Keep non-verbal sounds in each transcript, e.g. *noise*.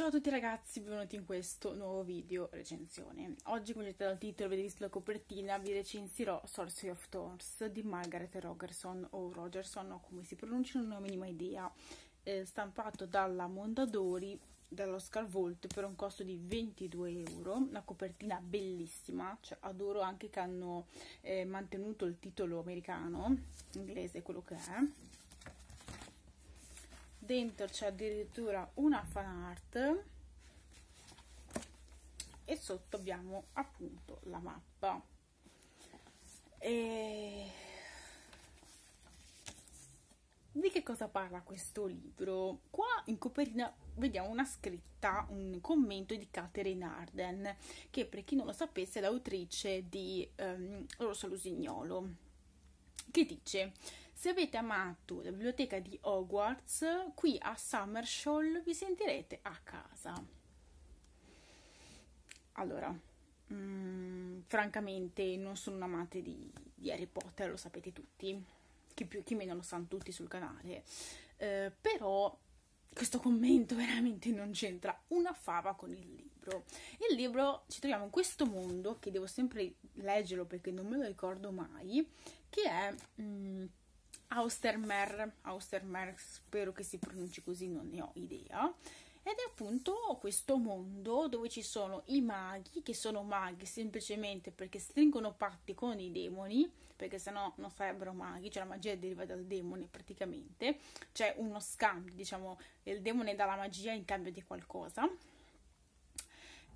Ciao a tutti ragazzi, benvenuti in questo nuovo video recensione. Oggi, come vedete dal titolo, avete visto la copertina, vi recensirò Sorcery of Thorns di Margaret Rogerson o Rogerson, o come si pronuncia, non ho la minima idea, eh, stampato dalla Mondadori, dall'Oscar Volt per un costo di 22 euro, una copertina bellissima, cioè adoro anche che hanno eh, mantenuto il titolo americano, inglese quello che è dentro c'è addirittura una fan art e sotto abbiamo appunto la mappa e di che cosa parla questo libro? Qua in copertina vediamo una scritta, un commento di Catherine Arden, che per chi non lo sapesse è l'autrice di um, Rosa Lusignolo, che dice se avete amato la biblioteca di Hogwarts, qui a Summershall vi sentirete a casa. Allora, mh, mm, francamente non sono un amante di, di, Harry Potter, lo sapete tutti, chi più chi meno lo sanno tutti sul canale, eh, però questo commento *laughs* veramente non c'entra una fava con il libro. Il libro ci troviamo in questo mondo che devo sempre leggerlo perché non me lo ricordo mai, che è... Mh, mm, Austermer, Austermer, spero che si pronunci così, non ne ho idea. Ed è appunto questo mondo dove ci sono i maghi, che sono maghi semplicemente perché stringono patti con i demoni, perché sennò non sarebbero maghi, cioè la magia deriva dal demone praticamente. C'è uno scambio, diciamo, il demone dà la magia in cambio di qualcosa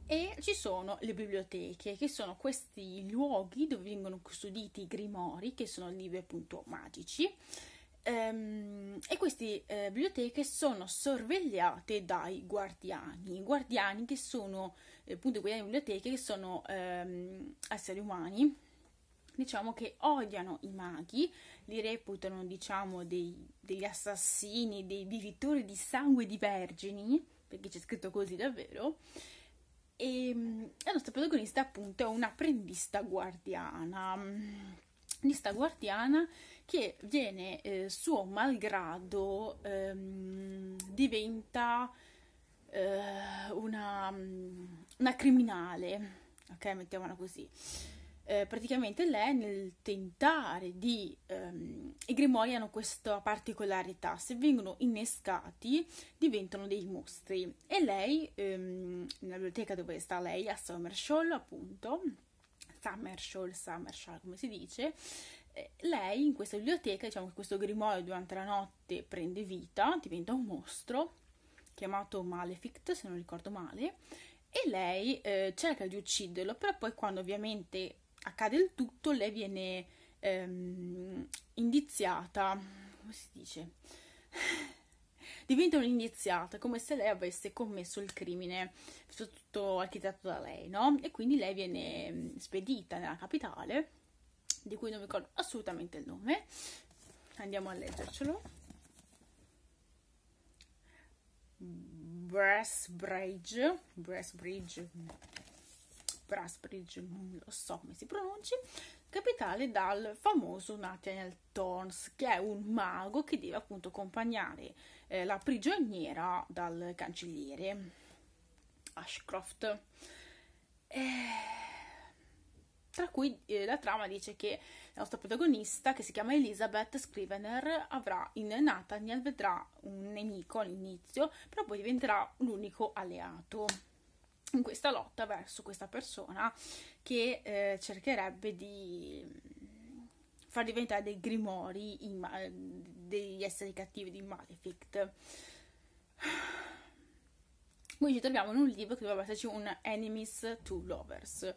e ci sono le biblioteche, che sono questi luoghi dove vengono custoditi i grimori, che sono libri appunto magici, ehm, e queste eh, biblioteche sono sorvegliate dai guardiani, guardiani che sono eh, appunto quelle biblioteche che sono ehm, esseri umani, diciamo che odiano i maghi, li reputano diciamo dei, degli assassini, dei bevitori di sangue di vergini, perché c'è scritto così davvero, e la nostra protagonista appunto è un'apprendista guardiana questa guardiana che viene eh, suo malgrado ehm, diventa eh, una, una criminale ok mettiamola così eh, praticamente lei nel tentare di... Ehm, I grimori hanno questa particolarità, se vengono innescati diventano dei mostri e lei, ehm, nella biblioteca dove sta lei, a Somershall appunto, Summershall, Summershall come si dice, eh, lei in questa biblioteca, diciamo che questo grimorio durante la notte prende vita, diventa un mostro chiamato Malefict se non ricordo male, e lei eh, cerca di ucciderlo, però poi quando ovviamente accade il tutto, lei viene ehm, indiziata, come si dice? *laughs* Diventa un'indiziata, come se lei avesse commesso il crimine, soprattutto architetto da lei, no? E quindi lei viene mm, spedita nella capitale, di cui non mi ricordo assolutamente il nome, andiamo a leggercelo. Brass Bridge, Brass Bridge, Brasbridge, non lo so come si pronunci, capitale dal famoso Nathaniel Thorns, che è un mago che deve appunto accompagnare eh, la prigioniera dal cancelliere Ashcroft. Eh tra cui eh, la trama dice che la nostra protagonista, che si chiama Elizabeth Scrivener, avrà in Nathaniel, vedrà un nemico all'inizio, però poi diventerà l'unico alleato in questa lotta verso questa persona che eh, cercherebbe di mm, far diventare dei grimori, ma- degli esseri cattivi di Malefict. Quindi ci troviamo in un libro che doveva esserci un Enemies to Lovers.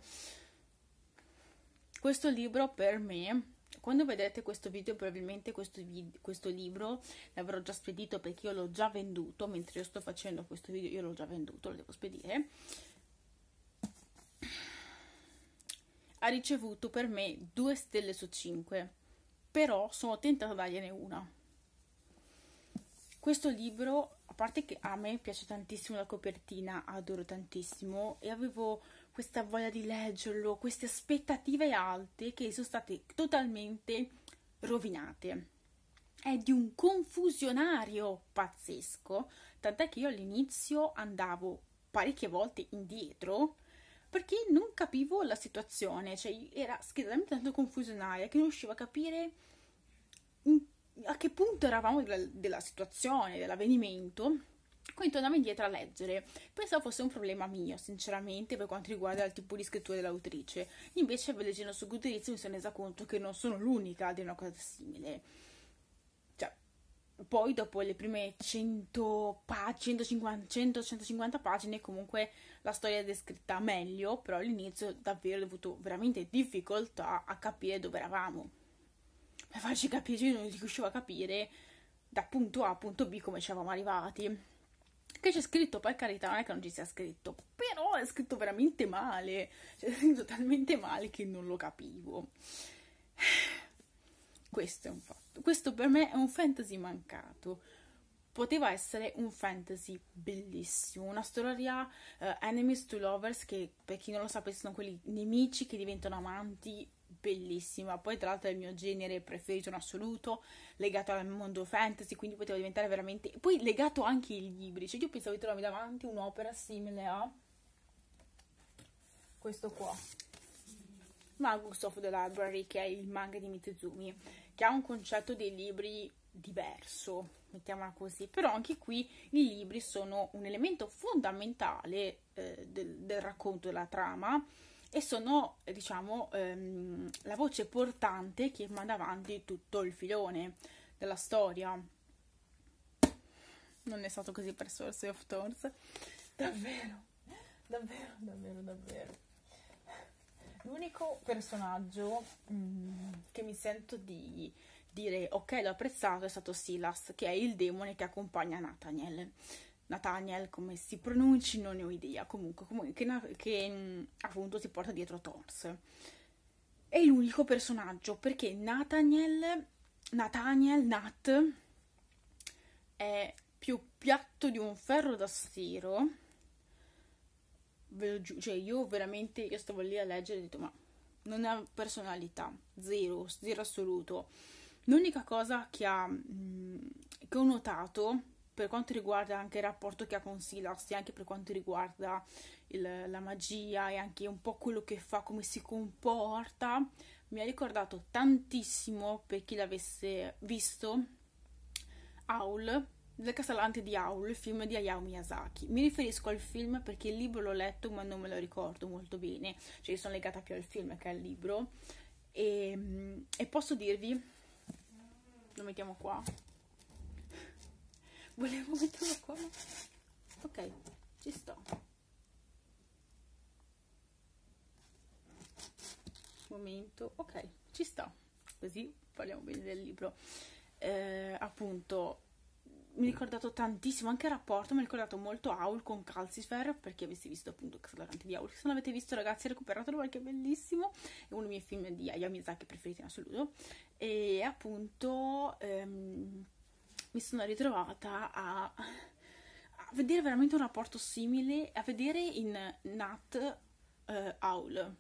Questo libro per me quando vedrete questo video probabilmente questo, video, questo libro l'avrò già spedito perché io l'ho già venduto, mentre io sto facendo questo video io l'ho già venduto, lo devo spedire. Ha ricevuto per me 2 stelle su 5, però sono tentata a dargliene una. Questo libro, a parte che a me piace tantissimo la copertina, adoro tantissimo e avevo questa voglia di leggerlo, queste aspettative alte che sono state totalmente rovinate. È di un confusionario pazzesco, tant'è che io all'inizio andavo parecchie volte indietro perché non capivo la situazione, cioè era schiettamente tanto confusionaria che non riuscivo a capire a che punto eravamo della, della situazione, dell'avvenimento quindi tornavo indietro a leggere. Pensavo fosse un problema mio, sinceramente, per quanto riguarda il tipo di scrittura dell'autrice. Invece, leggendo su Goodreads, mi sono resa conto che non sono l'unica di una cosa simile. Cioè, poi dopo le prime 100 pagine, 100, 150 pagine, comunque la storia è descritta meglio, però all'inizio davvero ho avuto veramente difficoltà a capire dove eravamo. Per farci capire, io non riuscivo a capire da punto A a punto B come ci eravamo arrivati che c'è scritto, per carità, non è che non ci sia scritto, però è scritto veramente male, cioè è *laughs* scritto talmente male che non lo capivo. *sighs* Questo è un fatto. Questo per me è un fantasy mancato. Poteva essere un fantasy bellissimo, una storia uh, enemies to lovers che per chi non lo sapesse sono quelli nemici che diventano amanti bellissima. Poi, tra l'altro, è il mio genere preferito in assoluto, legato al mondo fantasy, quindi poteva diventare veramente. Poi legato anche ai libri. Cioè, io pensavo di trovarmi davanti un'opera simile a questo qua. Magus of the Library, che è il manga di Mitsuzumi, che ha un concetto dei libri diverso, mettiamola così, però anche qui i libri sono un elemento fondamentale eh, del, del racconto della trama e sono diciamo ehm, la voce portante che manda avanti tutto il filone della storia non è stato così per Source of Thorns davvero davvero davvero davvero l'unico personaggio mm, che mi sento di dire ok l'ho apprezzato è stato Silas che è il demone che accompagna Nathaniel Nathaniel, come si pronunci, non ne ho idea, comunque, comunque che, che mm, appunto si porta dietro Thors. È l'unico personaggio perché Nathaniel, Nathaniel, Nat, è più piatto di un ferro da stiro. Ve lo Cioè, io veramente, io stavo lì a leggere e ho detto, ma non ha personalità, zero, zero assoluto. L'unica cosa che, ha, mm, che ho notato per quanto riguarda anche il rapporto che ha con Silas, e anche per quanto riguarda il, la magia e anche un po' quello che fa, come si comporta, mi ha ricordato tantissimo, per chi l'avesse visto, Howl, del Castellante di Howl, il film di Hayao Miyazaki. Mi riferisco al film perché il libro l'ho letto ma non me lo ricordo molto bene, cioè sono legata più al film che al libro. e, ehm, e posso dirvi, lo mettiamo qua, volevo metterlo qua ma... ok ci sto momento ok ci sto così parliamo bene del libro eh, appunto mi ha ricordato tantissimo anche il rapporto mi ha ricordato molto Aul con Calcifer perché avessi visto appunto Casalorante di Aul se non l'avete visto ragazzi recuperatelo perché è bellissimo è uno dei miei film di Hayao Miyazaki preferiti in assoluto e appunto ehm, mi sono ritrovata a, a vedere veramente un rapporto simile, a vedere in Nat uh, eh, Owl,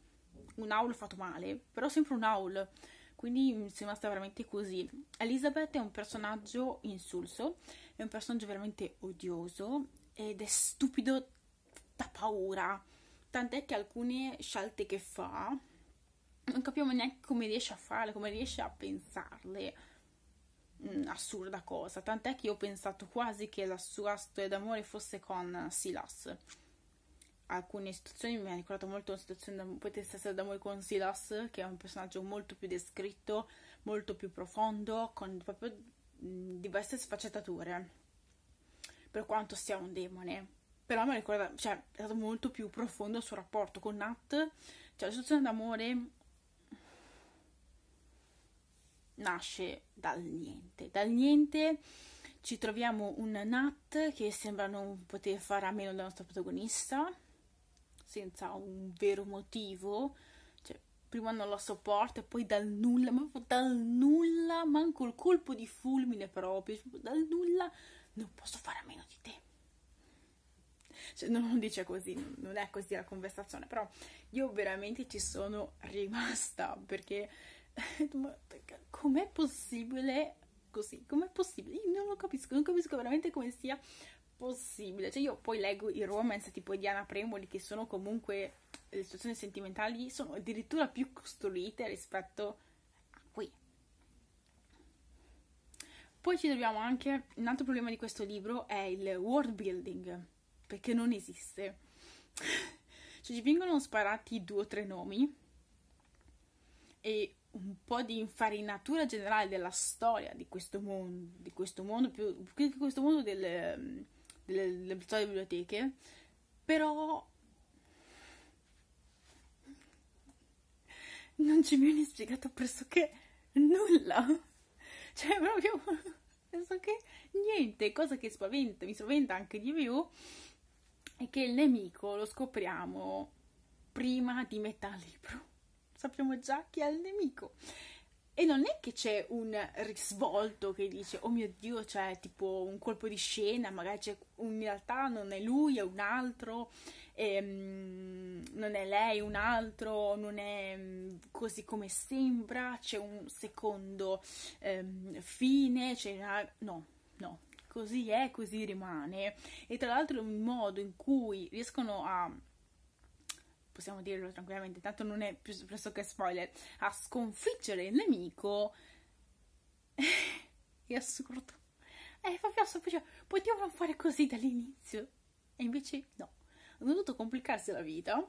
un Owl fatto male, però sempre un Owl, quindi mi sono rimasta veramente così. Elizabeth è un personaggio insulso, è un personaggio veramente odioso ed è stupido da paura, tant'è che alcune scelte che fa non capiamo neanche come riesce a farle, come riesce a pensarle mh, mm, assurda cosa, tant'è che io ho pensato quasi che la sua storia d'amore fosse con Silas. Alcune situazioni mi hanno ricordato molto una situazione potesse essere d'amore con Silas, che è un personaggio molto più descritto, molto più profondo, con proprio mm, diverse sfaccettature, per quanto sia un demone. Però mi ricorda, cioè, è stato molto più profondo il suo rapporto con Nat, cioè la situazione d'amore nasce dal niente. Dal niente ci troviamo un Nat che sembra non poter fare a meno della nostra protagonista, senza un vero motivo. Cioè, prima non la sopporta e poi dal nulla, ma proprio dal nulla, manco il colpo di fulmine proprio, dal nulla non posso fare a meno di te. Cioè, non dice così, non è così la conversazione, però io veramente ci sono rimasta perché *laughs* com'è possibile così? Com'è possibile? Io non lo capisco, non capisco veramente come sia possibile. Cioè, io poi leggo i romance tipo Diana Premoli, che sono comunque le situazioni sentimentali sono addirittura più costruite rispetto a qui. Poi ci troviamo anche un altro problema di questo libro è il world building, perché non esiste. *laughs* cioè, ci vengono sparati due o tre nomi e un po' di infarinatura generale della storia di questo mondo, di questo mondo più, più questo mondo delle, delle, delle biblioteche, però non ci viene spiegato pressoché nulla. Cioè, proprio pressoché niente. Cosa che spaventa, mi spaventa anche di più, è che il nemico lo scopriamo prima di metà libro sappiamo già chi è il nemico. E non è che c'è un risvolto che dice, oh mio Dio, c'è tipo un colpo di scena, magari c'è un, in realtà non è lui, è un altro, ehm, non è lei, un altro, non è mm, così come sembra, c'è un secondo ehm, fine, c'è una... no, no, così è, così rimane. E tra l'altro il modo in cui riescono a possiamo dirlo tranquillamente, tanto non è più pressoché spoiler, a sconfiggere il nemico *laughs* è assurdo. È proprio assurdo, potevano fare così dall'inizio, e invece no. Hanno dovuto complicarsi la vita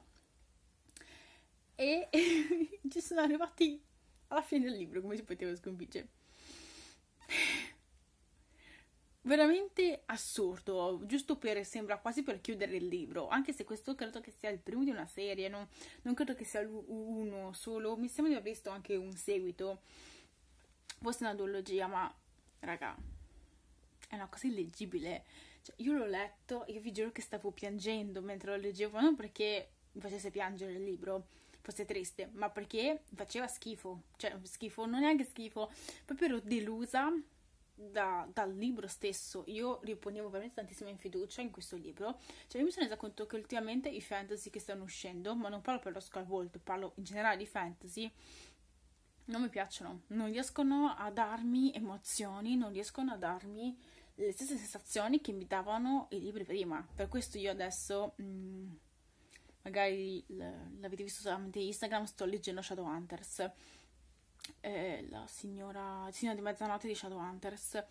e *laughs* ci sono arrivati alla fine del libro, come si poteva sconfiggere veramente assurdo, giusto per, sembra quasi per chiudere il libro, anche se questo credo che sia il primo di una serie, non, non credo che sia uno solo, mi sembra di aver visto anche un seguito, forse una duologia, ma raga, è una cosa illeggibile, cioè, io l'ho letto e vi giuro che stavo piangendo mentre lo leggevo, non perché mi facesse piangere il libro, fosse triste, ma perché faceva schifo, cioè schifo, non neanche schifo, proprio ero delusa da, dal libro stesso. Io riponevo veramente tantissima fiducia in questo libro. Cioè, io mi sono resa conto che ultimamente i fantasy che stanno uscendo, ma non parlo per lo Skullvolt, parlo in generale di fantasy, non mi piacciono. Non riescono a darmi emozioni, non riescono a darmi le stesse sensazioni che mi davano i libri prima. Per questo io adesso... Mh, mm, magari l'avete visto solamente Instagram, sto leggendo Shadowhunters eh, la signora, signora di mezzanotte di Shadowhunters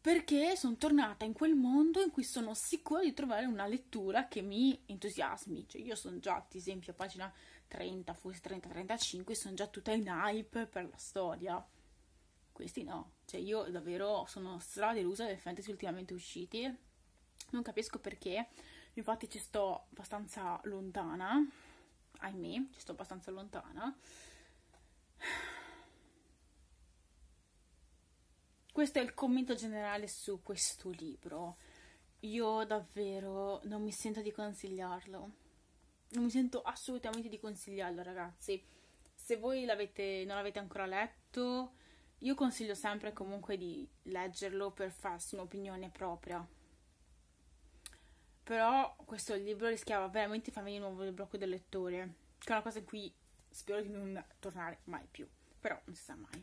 perché sono tornata in quel mondo in cui sono sicura di trovare una lettura che mi entusiasmi. Cioè, io sono già, ad esempio, a pagina 30, forse 30-35, sono già tutta in hype per la storia. Questi no. Cioè, io davvero sono delusa dai fantasy ultimamente usciti. Non capisco perché. Infatti ci sto abbastanza lontana. Ahimè, ci sto abbastanza lontana. questo è il commento generale su questo libro. Io davvero non mi sento di consigliarlo. Non mi sento assolutamente di consigliarlo, ragazzi. Se voi non l'avete ancora letto, io consiglio sempre comunque di leggerlo per farsi un'opinione propria. Però questo libro rischiava veramente di farmi di nuovo il blocco del lettore, che è una cosa in cui spero di non tornare mai più, però non si sa mai.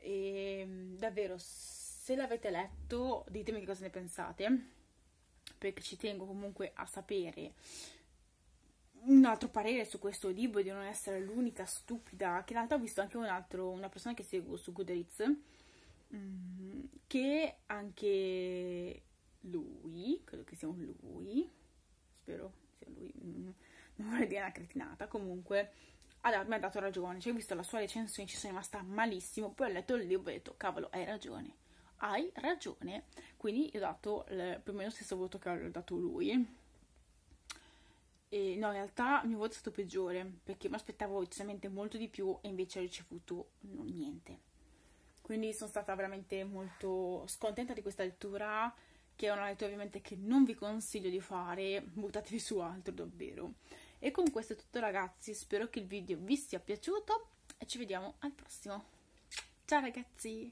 E ehm, davvero, se l'avete letto, ditemi che cosa ne pensate, perché ci tengo comunque a sapere un altro parere su questo libro, di non essere l'unica stupida, che in realtà ho visto anche un altro, una persona che seguo su Goodreads, mm, che anche lui, credo che sia un lui, spero sia lui, mm, non vorrei dire una cretinata, comunque allora, mi ha dato ragione, cioè ho visto la sua recensione, ci sono rimasta malissimo, poi ho letto il libro e ho detto, cavolo, hai ragione, hai ragione, quindi ho dato il, più o meno lo stesso voto che ho dato lui, e no, in realtà il mio voto è stato peggiore, perché mi aspettavo decisamente molto di più e invece ho ricevuto niente, quindi sono stata veramente molto scontenta di questa lettura, che è una lettura ovviamente che non vi consiglio di fare, buttatevi su altro davvero, e con questo è tutto ragazzi, spero che il video vi sia piaciuto e ci vediamo al prossimo. Ciao ragazzi!